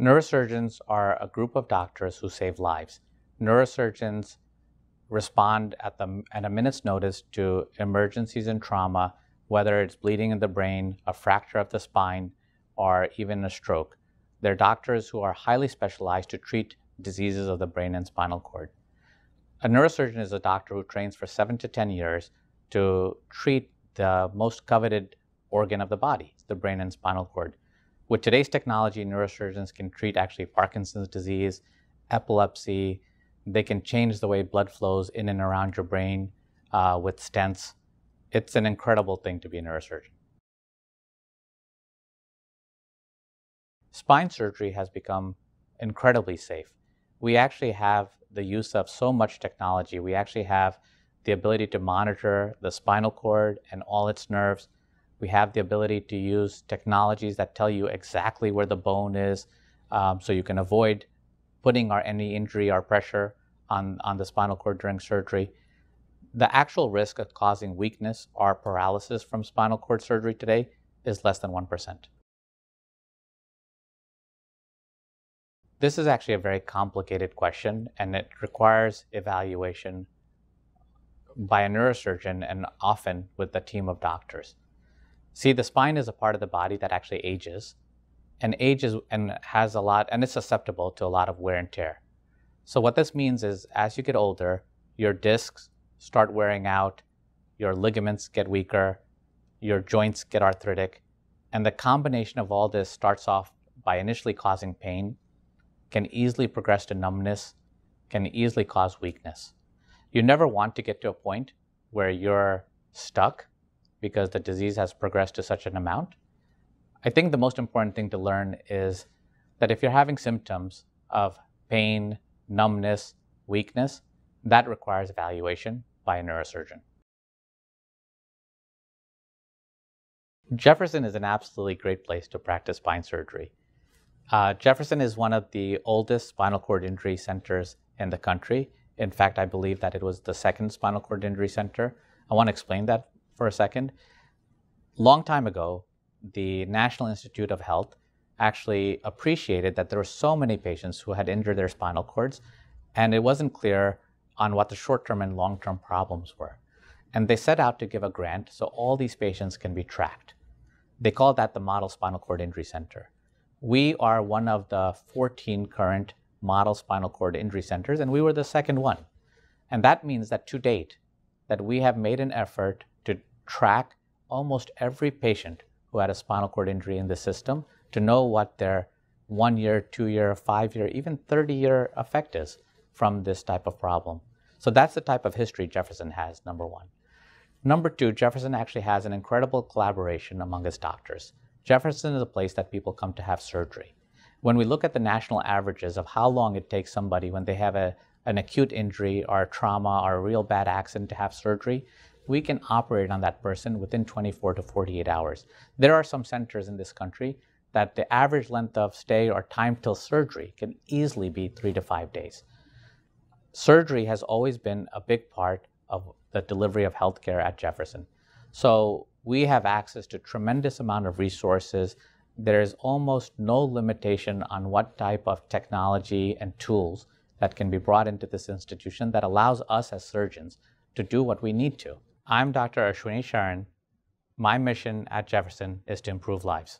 Neurosurgeons are a group of doctors who save lives. Neurosurgeons respond at, the, at a minute's notice to emergencies and trauma, whether it's bleeding in the brain, a fracture of the spine, or even a stroke. They're doctors who are highly specialized to treat diseases of the brain and spinal cord. A neurosurgeon is a doctor who trains for seven to 10 years to treat the most coveted organ of the body, the brain and spinal cord. With today's technology, neurosurgeons can treat actually Parkinson's disease, epilepsy. They can change the way blood flows in and around your brain uh, with stents. It's an incredible thing to be a neurosurgeon. Spine surgery has become incredibly safe. We actually have the use of so much technology. We actually have the ability to monitor the spinal cord and all its nerves we have the ability to use technologies that tell you exactly where the bone is um, so you can avoid putting our, any injury or pressure on, on the spinal cord during surgery. The actual risk of causing weakness or paralysis from spinal cord surgery today is less than 1%. This is actually a very complicated question and it requires evaluation by a neurosurgeon and often with a team of doctors. See, the spine is a part of the body that actually ages and ages and has a lot and is susceptible to a lot of wear and tear. So what this means is as you get older, your discs start wearing out, your ligaments get weaker, your joints get arthritic, and the combination of all this starts off by initially causing pain, can easily progress to numbness, can easily cause weakness. You never want to get to a point where you're stuck because the disease has progressed to such an amount. I think the most important thing to learn is that if you're having symptoms of pain, numbness, weakness, that requires evaluation by a neurosurgeon. Jefferson is an absolutely great place to practice spine surgery. Uh, Jefferson is one of the oldest spinal cord injury centers in the country. In fact, I believe that it was the second spinal cord injury center. I want to explain that for a second. Long time ago, the National Institute of Health actually appreciated that there were so many patients who had injured their spinal cords, and it wasn't clear on what the short term and long term problems were. And they set out to give a grant so all these patients can be tracked. They call that the Model Spinal Cord Injury Center. We are one of the 14 current model spinal cord injury centers, and we were the second one. And that means that to date, that we have made an effort track almost every patient who had a spinal cord injury in the system to know what their one year, two year, five year, even 30 year effect is from this type of problem. So that's the type of history Jefferson has, number one. Number two, Jefferson actually has an incredible collaboration among his doctors. Jefferson is a place that people come to have surgery. When we look at the national averages of how long it takes somebody when they have a, an acute injury or trauma or a real bad accident to have surgery, we can operate on that person within 24 to 48 hours. There are some centers in this country that the average length of stay or time till surgery can easily be three to five days. Surgery has always been a big part of the delivery of healthcare at Jefferson. So we have access to tremendous amount of resources. There is almost no limitation on what type of technology and tools that can be brought into this institution that allows us as surgeons to do what we need to. I'm Dr. Ashwini Sharan. My mission at Jefferson is to improve lives.